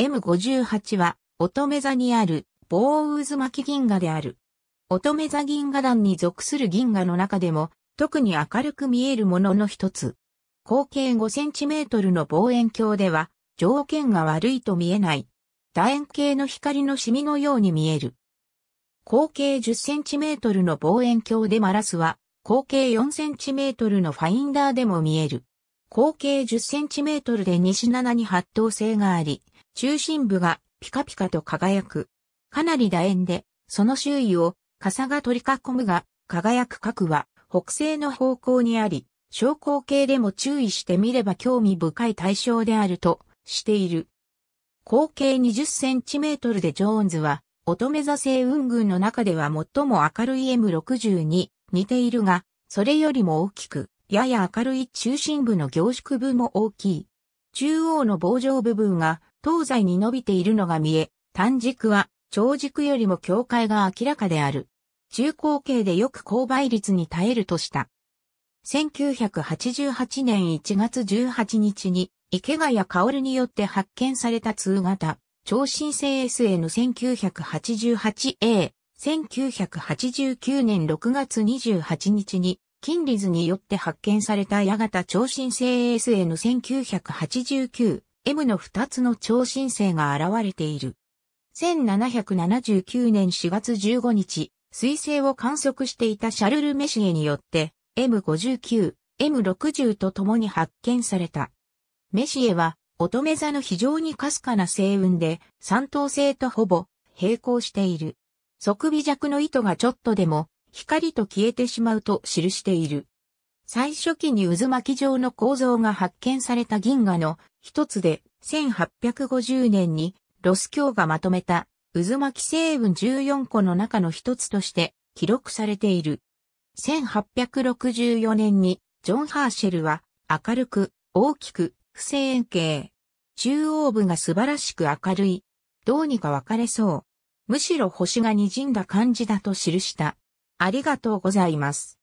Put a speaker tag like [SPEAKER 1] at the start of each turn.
[SPEAKER 1] M58 は、乙女座にある、棒渦巻き銀河である。乙女座銀河団に属する銀河の中でも、特に明るく見えるものの一つ。口径5センチメートルの望遠鏡では、条件が悪いと見えない。楕円形の光のシミのように見える。口径10センチメートルの望遠鏡でマラスは、口径4センチメートルのファインダーでも見える。口径10センチメートルで西7に発等性があり、中心部がピカピカと輝く。かなり楕円で、その周囲を傘が取り囲むが、輝く角は北西の方向にあり、小口径でも注意してみれば興味深い対象であるとしている。口径20センチメートルでジョーンズは、乙女座星雲群の中では最も明るい M62 似ているが、それよりも大きく、やや明るい中心部の凝縮部も大きい。中央の棒状部分が東西に伸びているのが見え、単軸は長軸よりも境界が明らかである。中高形でよく勾配率に耐えるとした。1988年1月18日に池谷薫によって発見された通型、超新星 SN1988A、1989年6月28日に金リズによって発見されたやがた超新星 ASN1989M の2つの超新星が現れている。1779年4月15日、彗星を観測していたシャルル・メシエによって M59、M60 と共に発見された。メシエは乙女座の非常にかすかな星雲で三等星とほぼ並行している。即微弱の糸がちょっとでも光と消えてしまうと記している。最初期に渦巻き状の構造が発見された銀河の一つで1850年にロス教がまとめた渦巻き成分14個の中の一つとして記録されている。1864年にジョン・ハーシェルは明るく大きく不正円形。中央部が素晴らしく明るい。どうにか分かれそう。むしろ星が滲んだ感じだと記した。ありがとうございます。